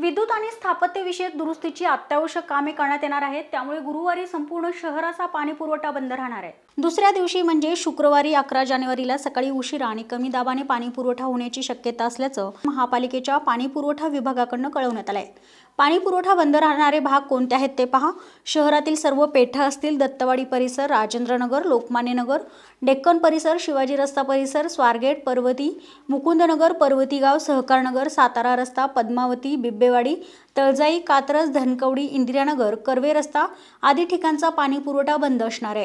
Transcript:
विद्युत आणि स्थापत्यविषयक दुरुस्तीची अत्यावश्यक कामे करण्यात येणार आहेत त्यामुळे गुरुवारी संपूर्ण शहराचा पाणीपुरवठा बंद राहणार आहे दुसऱ्या दिवशी म्हणजे शुक्रवारी अकरा जानेवारीला सकाळी उशिरा आणि कमी दाबाने पाणीपुरवठा होण्याची शक्यता असल्याचं महापालिकेच्या पाणीपुरवठा विभागाकडनं कळवण्यात आलंय पाणीपुरवठा बंद राहणारे भाग कोणते आहेत ते पहा शहरातील सर्व पेठा असतील दत्तवाडी परिसर राजेंद्रनगर नगर डेक्कन परिसर शिवाजी रस्ता परिसर स्वारगेट पर्वती मुकुंदनगर पर्वतीगाव सहकारनगर सातारा रस्ता पद्मावती बिब्बे वाडी तळजाई कात्रज धनकवडी इंदिरानगर कर्वे रस्ता आदी ठिकाणचा पाणीपुरवठा बंद असणार आहे